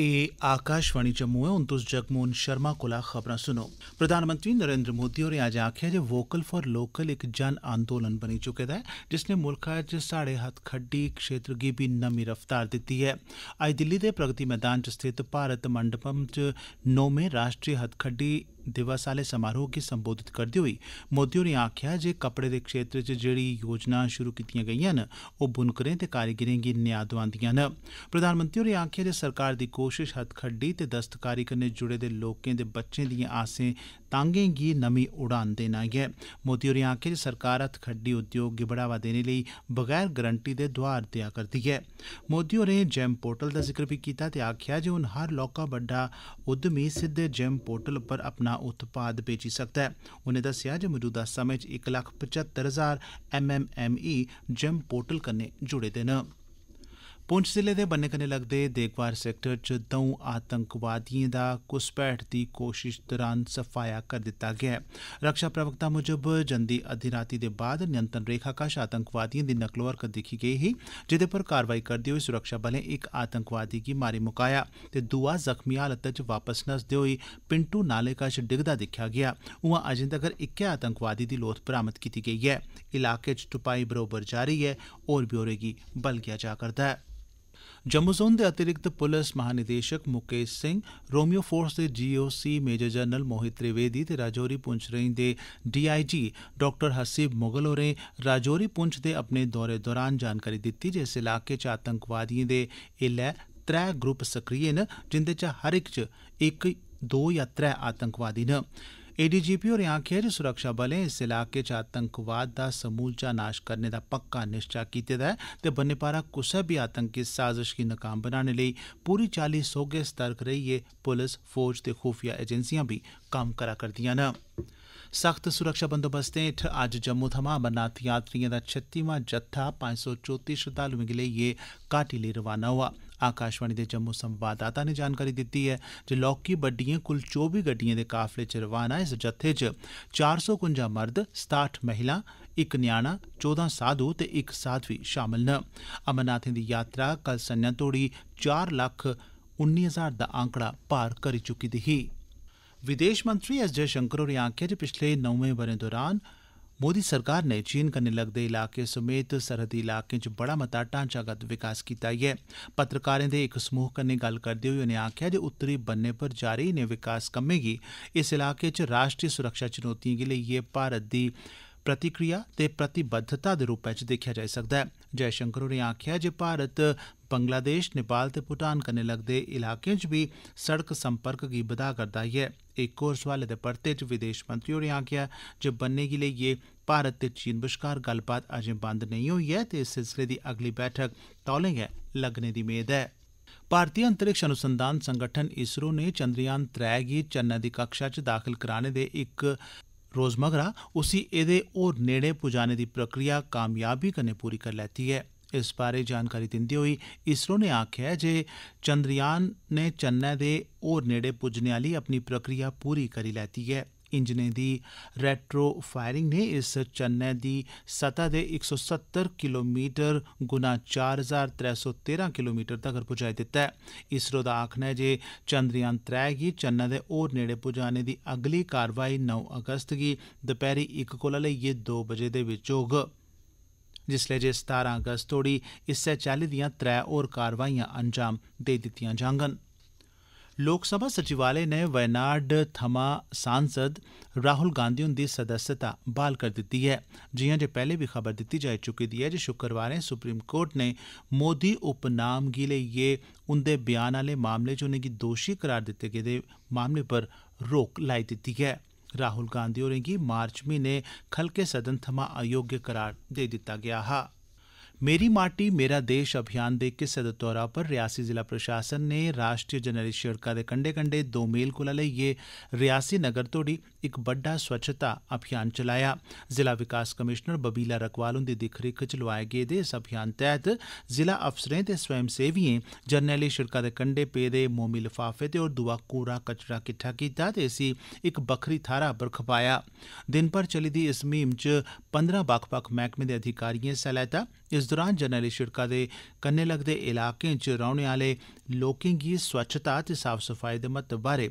एह् आकाशवाणी जम्मू ऐ हून तुस जगमोहन शर्मा कोला खबरां सुनो प्रधानमंत्री नरेन्द्र मोदी होरें अज्ज आखेआ जे वोकल फॉर लोकल इक जन आंदोलन बनी चुके दा ऐ जिसनै मुल्खै च स्हाड़े हत्थखड्डी क्षेत्र गी बी नमीं रफ्तार दित्ती ऐ अज्ज दिल्ली दे प्रगति मैदान च स्थित भारत मंडपम च नौमें राष्ट्री हत्थखड्डी दिवस आह्ले समारोह गी संबोधत करदे होई मोदी होरें आखेआ जे कपड़े दे क्षेत्र च जेहड़ी योजनां शुरु कीतियां गेईआं न ओह् बुनकरें ते कारीगरें गी न्याऽ दोआंदियां न प्रधानमंत्री होरें आखेआ जे सरकार दी कोशश हत्थखड्डी ते दस्तकारी कन्नै जुड़े दे लोकें ते बच्चें दिएं आसें तांगें गी नमीं उड़ान देना ऐ मोदी होरें आखेआ जे सरकार हत्थखड्डी उद्योग गी बढ़ावा देने लेई बगैर गरंटी दे दोआर देआ करदी ऐ मोदी होरें जेम पोर्टल दा जिक्र बी कीता ते आखेआ जे हून हर लौह्का बड्डा उद्यमी सिद्दे जेम पोर्टल पर अपना ਆਪਣਾ ਉਤਪਾਦ ਵੇਚੀ ਸਕਦਾ ਹੈ ਉਹਨੇ ਦੱਸਿਆ ਜੇ ਮੌਜੂਦਾ ਸਮੇਂ 'ਚ 175000 ਐਮਐਮਈ ਜਿਮ ਪੋਰਟਲ ਕਰਨੇ ਜੁੜੇ ਦੇਣਾ पुंछ जिले दे बन्ने कन्नै लगदे देगवार सैक्टर च द'ऊं आतंकवादिएं दा घुसपैठ दी कोशिश दौरान सफाया करी दित्ता गेआ ऐ रक्षा प्रवक्ता मुजब जंदी अद्दी रातीं दे बाद नियंत्रण रेखा कश आतंकवादिएं दी नकलो हरकत दिक्खी गेई ही जेह्दे पर कार्रवाई करदे होई सुरक्षाबलें इक आतंकवादी गी मारी मुकाया ते दुआ जख्मी हालत च वापस नसदे होई पिंटू नाले कश डिगदा दिक्खेआ गेआ उआं अजें तगर इक्कै आतंकवादी दी लोथ बरामद कीती गेई ऐ इलाके च तुपाई बरोबर जारी ऐ होर ब्यौरे गी बलगेआ जा करदा ऐ जम्मू जोन दे अतिरिक्त पुलस महानिदेशक मुकेश सिंह रोमियो फोर्स दे GOC major general Mohit Trivedi ते राजौरी पुंछ रेंज दे डीआईजी डाक्टर हसीब मुगल होरें राजौरी पुंछ दे अपने दौरे दौरान जानकारी दित्ती जे इस इलाके च आतंकवादिएं दे ऐल्लै त्रै ग्रुप सक्रिय न जिंदे चा हर इक च इक दो या त्रै आतंकवादी न एडीजीपी डी जी पी होरें आक्खेआ जे सुरक्षाबलें इस इलाके च आतंकवाद दा समूलचा नाश करने दा पक्का निश्चा कीते दा ऐ ते बन्ने पारा कुसै बी आतंकी साजश गी नकाम बनाने लेई पूरी चाल्ली सौह्गे सतर्क रेइयै पुलस फौज ते खुफिया एजेंसियां बी कम्म करा करदिआं न सख्त सुरक्षा बंदोबस्तें हेठ अज्ज जम्मू थमां अमरनाथ यात्रिएं दा छत्तीमां जत्था पंज सौ चौती श्रद्वालुएं गी लेइयै घाटी लेई रवाना होआ ऐ आकाशवाणी दे जम्मू संवाददाता नै जानकारी दित्ती ऐ जे लौह्की बड्डिएं कुल चौबी गड्डिएं दे काफले च रवाना इस जत्थे च चार सौ कुंजा मर्द सताहठ महिलां इक न्याणा चौदां साधु ते इक साध्वी शामल न अमरनाथें दी यात्रा कल संझां तोड़ी चार लक्ख उन्नी हजार दा आंकड़ा पार करी चुकी दी ही विदेश मंत्री एस जयशंकर होरें आक्खेआ जे पिछले नौं ब'रें दौरान मोदी सरकार नै चीन कन्नै लगदे इलाकें समेत सरहदी इलाकें च बड़ा मता ढांचागत विकास कीता ऐ पत्रकारें दे इक समूह कन्नै गल्ल करदे होई उनें आक्खेआ जे उत्तरी बन्ने पर जारी इनें विकास कम्में गी इस इलाके च राष्ट्री सुरक्षा चुनौतिएं गी लेइयै भारत दी ऐ प्रतिक्रिया ते प्रतिबद्धता दे रूपै च दिक्खेआ जाई सकदा ऐ जयशंकर होरें आक्खेआ जे भारत बंगलादेश नेपाल ते भूटान कन्नै लगदे इलाकें च बी सड़क संपर्क गी बधा करदा ऐ इक होर सोआलै दे परते च विदेश मंत्री होरें आक्खेआ जे बन्ने गी लेइयै भारत ते चीन बश्कार गल्लबात अजें बंद नेई होई ऐ ते इस सिलसिले दी अगली बैठक तौले गै लग्गने दी मेद ऐ भारतीय अंतरिक्ष अनुसंधान संगठन इसरो नै चंद्रयान त्रै गी चन्नै दी कक्षा च दाखल कराने दे इक रोज मगरा उसी एहदे होर नेड़े पुजाने दी प्रक्रिया कामयाबी कन्नै पूरी करी लैती ऐ इस बारै जानकारी दिंदे होई इसरो नै आखेआ ऐ जे चंद्रयान नै चन्नै दे होर नेड़े पुज्जने आह्ली अपनी प्रक्रिया पूरी करी लैती ऐ ਇੰਜਨਾਂ ਦੀ ਰੈਟਰੋ ਫਾਇਰਿੰਗ ਨੇ ਇਸ ਚੰਨੇ ਦੀ ਸਤਾ ਦੇ 170 ਕਿਲੋਮੀਟਰ ਗੁਣਾ 4313 ਕਿਲੋਮੀਟਰ ਤੱਕ ਪਹੁੰਚਾ ਦਿੱਤਾ ਹੈ ਇਸਰੋ ਦਾ ਆਖਣਾ ਹੈ ਜੇ ਚੰਦਰਯਾਨ 3 ਗੀ ਚੰਨੇ ਦੇ ਹੋਰ ਨੇੜੇ ਪਹੁੰਚਾਣੇ ਦੀ ਅਗਲੀ ਕਾਰਵਾਈ 9 ਅਗਸਤ ਦੀ ਦੁਪਹਿਰੀ 1 ਲਈ ਇਹ 2 ਵਜੇ ਦੇ ਵਿੱਚ ਹੋਗ ਜਿਸ ਲਈ ਜੇ 17 ਅਗਸਤ ਤੋੜੀ ਇਸੇ ਚਾਲੀ ਦੀਆਂ 3 ਹੋਰ ਕਾਰਵਾਈਆਂ ਅੰਜਾਮ ਦੇ ਦਿੱਤੀਆਂ ਜਾਣਗੀਆਂ लोकसभा सचिवालय नै वायनाड थमां सांसद राहुल गांधी हुंदी सदस्यता ब्हाल करी दित्ती ऐ जिआं जे पैहले बी खबर दित्ती जाई चुकी दी ऐ जे शुक्रवारें सुप्रीम कोर्ट नै मोदी उपनाम गी लेइयै उंदे बयान आह्ले मामले च उनेंगी दोषी करार दित्ते गेदे मामले पर रोक लाई दित्ती ऐ राहुल गांधी होरेंगी मार्च म्हीने खलके सदन थमां अयोग्य करार देई दित्ता गेआ हा मेरी माटी मेरा देश अभियान दे इक हिस्से दे तौरा पर रियासी जिला प्रशासन नै राष्ट्रीय जरनैली सिड़का दे कंडे कंडे दो मील कोला लेइयै रियासी नगर तोड़ी इक बड्डा स्वच्छता अभियान चलाया जिला विकास कमिशनर बबीला रकवाल हुंदी दिक्ख-रिक्ख च लोआए गेदे इस अभियान तैह्त जिला अफसरें ते स्वयंसेविएं जरनैली सिड़का दे कंडे पेदे मोमी लफाफे ते होर दुआ कूड़ा कचरा किट्ठा कीता ते इसी इक बक्खरी थाहरा पर खपाया दिन भर चली दी इस मुहिम च पंदरां बक्ख बक्ख मैह्कमें दे अधिकारिएं हिस्सा लैता इस दौरान जरनैली सिड़कै दे कन्नै लगदे इलाकें च रौह्ने आले लोकें गी स्वच्छता ते साफ सफाई दे महत्व बारै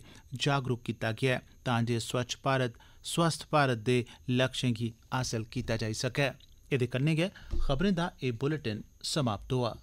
जागरूक कीता गेआ तां जे स्वच्छ भारत स्वस्थ भारत दे लक्ष्यें गी हासल कीता जाई सकै एह्दे कन्नै गै खबरें दा एह् बुलेटिन समाप्त होआ।